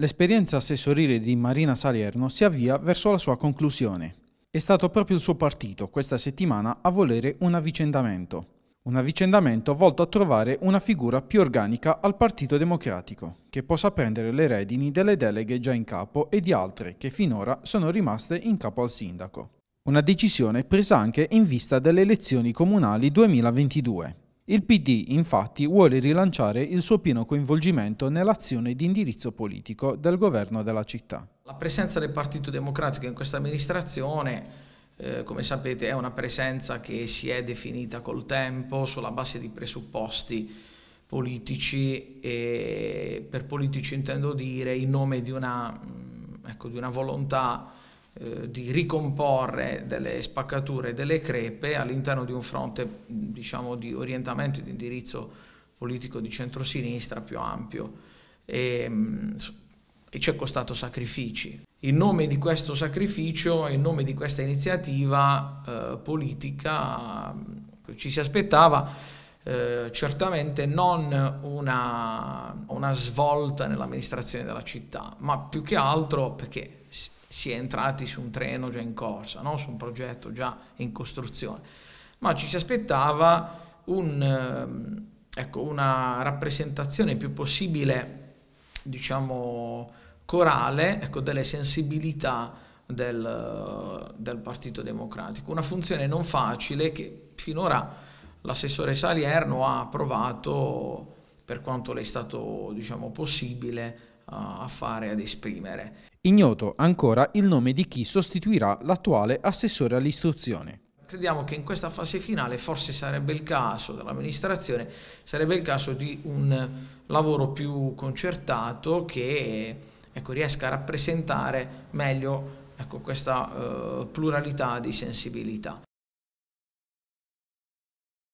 L'esperienza assessorile di Marina Salierno si avvia verso la sua conclusione. È stato proprio il suo partito questa settimana a volere un avvicendamento. Un avvicendamento volto a trovare una figura più organica al Partito Democratico, che possa prendere le redini delle deleghe già in capo e di altre che finora sono rimaste in capo al sindaco. Una decisione presa anche in vista delle elezioni comunali 2022. Il PD infatti vuole rilanciare il suo pieno coinvolgimento nell'azione di indirizzo politico del governo della città. La presenza del Partito Democratico in questa amministrazione eh, come sapete è una presenza che si è definita col tempo sulla base di presupposti politici e per politici intendo dire in nome di una, mm, ecco, di una volontà eh, di ricomporre delle spaccature, delle crepe all'interno di un fronte diciamo, di orientamento e di indirizzo politico di centrosinistra più ampio e, mm, e ci è costato sacrifici. In nome di questo sacrificio, in nome di questa iniziativa eh, politica mm, ci si aspettava eh, certamente non una, una svolta nell'amministrazione della città, ma più che altro perché si è entrati su un treno già in corsa, no? su un progetto già in costruzione, ma ci si aspettava un, ehm, ecco, una rappresentazione più possibile, diciamo, corale ecco, delle sensibilità del, del Partito Democratico, una funzione non facile che finora L'assessore Salierno ha provato, per quanto le è stato diciamo, possibile, a fare, ad esprimere. Ignoto ancora il nome di chi sostituirà l'attuale assessore all'istruzione. Crediamo che in questa fase finale forse sarebbe il caso dell'amministrazione, sarebbe il caso di un lavoro più concertato che ecco, riesca a rappresentare meglio ecco, questa eh, pluralità di sensibilità.